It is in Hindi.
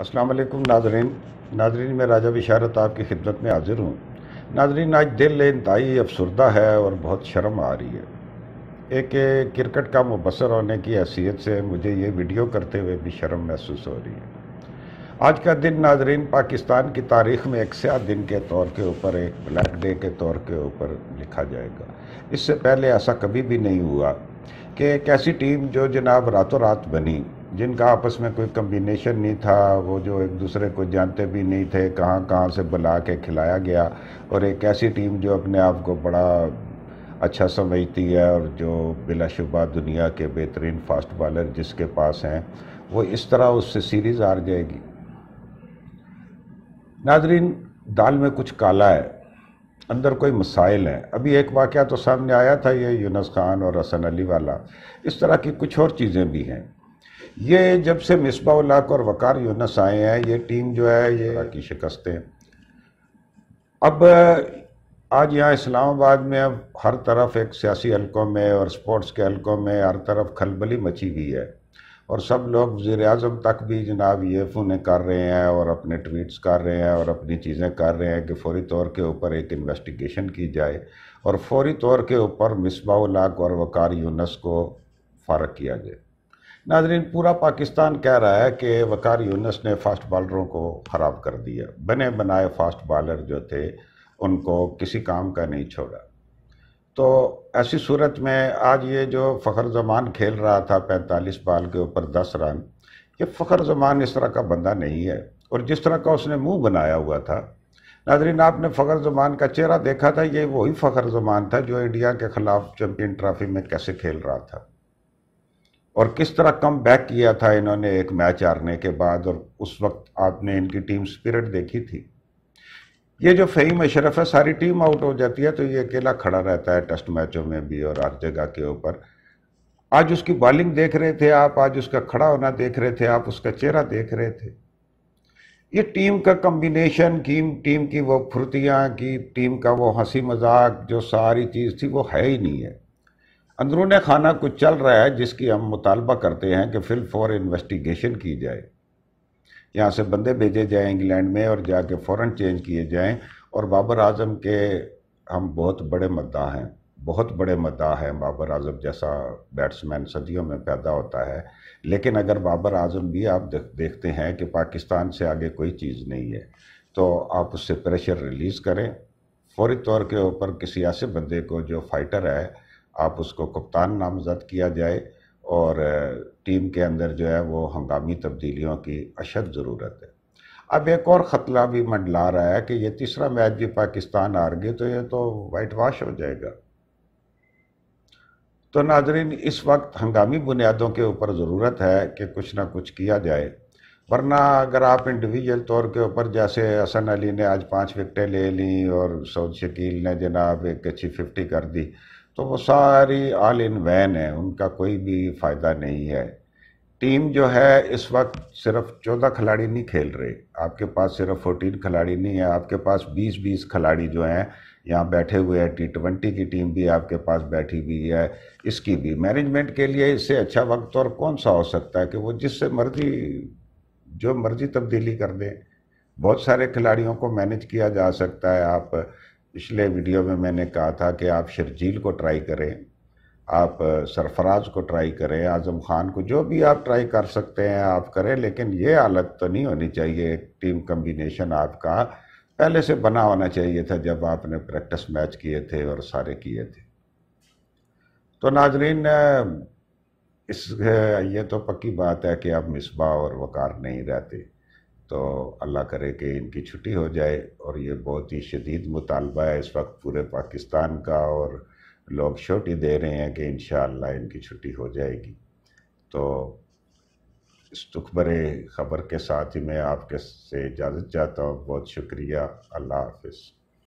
वालेकुम नाजरीन नाजरीन मैं राजा बिशारत आपकी खिदमत में हाजिर हूँ नाजरीन आज दिल इंतहाई अफसरदा है और बहुत शर्म आ रही है एक क्रिकेट का मुबसर होने की हैसियत से मुझे ये वीडियो करते हुए भी शर्म महसूस हो रही है आज का दिन नाजरीन पाकिस्तान की तारीख में एक सिया दिन के तौर के ऊपर एक ब्लैक डे के तौर के ऊपर लिखा जाएगा इससे पहले ऐसा कभी भी नहीं हुआ कि एक ऐसी टीम जो जनाब रातों रात बनी जिनका आपस में कोई कम्बिनेशन नहीं था वो जो एक दूसरे को जानते भी नहीं थे कहाँ कहाँ से बुला के खिलाया गया और एक ऐसी टीम जो अपने आप को बड़ा अच्छा समझती है और जो बिलाशुबा दुनिया के बेहतरीन फास्ट बॉलर जिसके पास हैं वो इस तरह उससे सीरीज़ हार जाएगी नाजरीन दाल में कुछ काला है अंदर कोई मसाइल हैं अभी एक वाक़ तो सामने आया था ये यूनस खान और हसन अली वाला इस तरह की कुछ और चीज़ें भी हैं ये जब से मिसबा उल्लाक और वकार यूनस आए हैं ये टीम जो है ये की शिकस्तें अब आज यहाँ इस्लामाबाद में अब हर तरफ एक सियासी हलकों में और स्पोर्ट्स के हलकों में हर तरफ खलबली मची हुई है और सब लोग वजीर अजम तक भी जनाब ये फोने कर रहे हैं और अपने ट्वीट्स कर रहे हैं और अपनी चीज़ें कर रहे हैं कि फौरी तौर के ऊपर एक इन्वेस्टिगेशन की जाए और फौरी तौर के ऊपर मिसबाउलाक और वकार यूनस को फ़ारग किया जाए नाजरीन पूरा पाकिस्तान कह रहा है कि वकार यूनस ने फास्ट बॉलरों को ख़राब कर दिया बने बनाए फास्ट बॉलर जो थे उनको किसी काम का नहीं छोड़ा तो ऐसी सूरत में आज ये जो फ़खर जमान खेल रहा था पैंतालीस बाल के ऊपर दस रन ये फ़खर जमान इस तरह का बंदा नहीं है और जिस तरह का उसने मुंह बनाया हुआ था नाजरीन आपने फ़खर जमान का चेहरा देखा था ये वही फ़खर जमान था जो इंडिया के ख़िलाफ़ चैम्पियन ट्राफी में कैसे खेल रहा था और किस तरह कम बैक किया था इन्होंने एक मैच हारने के बाद और उस वक्त आपने इनकी टीम स्पिरिट देखी थी ये जो फ़हीम अशरफ है सारी टीम आउट हो जाती है तो ये अकेला खड़ा रहता है टेस्ट मैचों में भी और हर जगह के ऊपर आज उसकी बॉलिंग देख रहे थे आप आज उसका खड़ा होना देख रहे थे आप उसका चेहरा देख रहे थे ये टीम का कम्बिनेशन की टीम की वो फुर्तियाँ की टीम का वो हंसी मजाक जो सारी चीज़ थी वो है ही नहीं है अंदरून खाना कुछ चल रहा है जिसकी हम मुतालबा करते हैं कि फिल फॉर इन्वेस्टिगेशन की जाए यहाँ से बंदे भेजे जाएँ इंग्लैंड में और जाके फ़ौर चेंज किए जाएँ और बाबर आजम के हम बहुत बड़े मद्दा हैं बहुत बड़े मद्दा हैं बाबर आजम जैसा बैट्समैन सदियों में पैदा होता है लेकिन अगर बाबर आजम भी आप देखते हैं कि पाकिस्तान से आगे कोई चीज़ नहीं है तो आप उससे प्रेशर रिलीज़ करें फौरी तौर के ऊपर किसी ऐसे बंदे को जो फाइटर है आप उसको कप्तान नामजद किया जाए और टीम के अंदर जो है वो हंगामी तब्दीलियों की अशद ज़रूरत है अब एक और ख़तला भी मंडला रहा है कि ये तीसरा मैच भी पाकिस्तान हार गए तो ये तो वाइट वाश हो जाएगा तो नाजरीन इस वक्त हंगामी बुनियादों के ऊपर ज़रूरत है कि कुछ ना कुछ किया जाए वरना अगर आप इंडिविजुअल तौर के ऊपर जैसे हसन अली ने आज पांच विकटें ले लीं और सऊद शकील ने जनाब एक अच्छी फिफ्टी कर दी तो वो सारी ऑल इन वैन है उनका कोई भी फ़ायदा नहीं है टीम जो है इस वक्त सिर्फ चौदह खिलाड़ी नहीं खेल रहे आपके पास सिर्फ फोर्टीन खिलाड़ी नहीं है आपके पास बीस बीस खिलाड़ी जो हैं यहाँ बैठे हुए हैं टी ट्वेंटी की टीम भी आपके पास बैठी हुई है इसकी भी मैनेजमेंट के लिए इससे अच्छा वक्त और कौन सा हो सकता है कि वो जिससे मर्जी जो मर्जी तब्दीली कर दें बहुत सारे खिलाड़ियों को मैनेज किया जा सकता है आप पिछले वीडियो में मैंने कहा था कि आप शर्जील को ट्राई करें आप सरफराज को ट्राई करें आज़म खान को जो भी आप ट्राई कर सकते हैं आप करें लेकिन ये हालत तो नहीं होनी चाहिए टीम कम्बिनेशन आपका पहले से बना होना चाहिए था जब आपने प्रैक्टिस मैच किए थे और सारे किए थे तो नाजरीन इस ये तो पक्की बात है कि आप मिसबा और वकार नहीं रहते तो अल्लाह करे कि इनकी छुट्टी हो जाए और ये बहुत ही शदीद मुतालबा है इस वक्त पूरे पाकिस्तान का और लोग छोटी दे रहे हैं कि इन इनकी छुट्टी हो जाएगी तो इस तुखबर ख़बर के साथ ही मैं आपके से इजाज़त चाहता हूँ बहुत शुक्रिया अल्लाह हाफिज़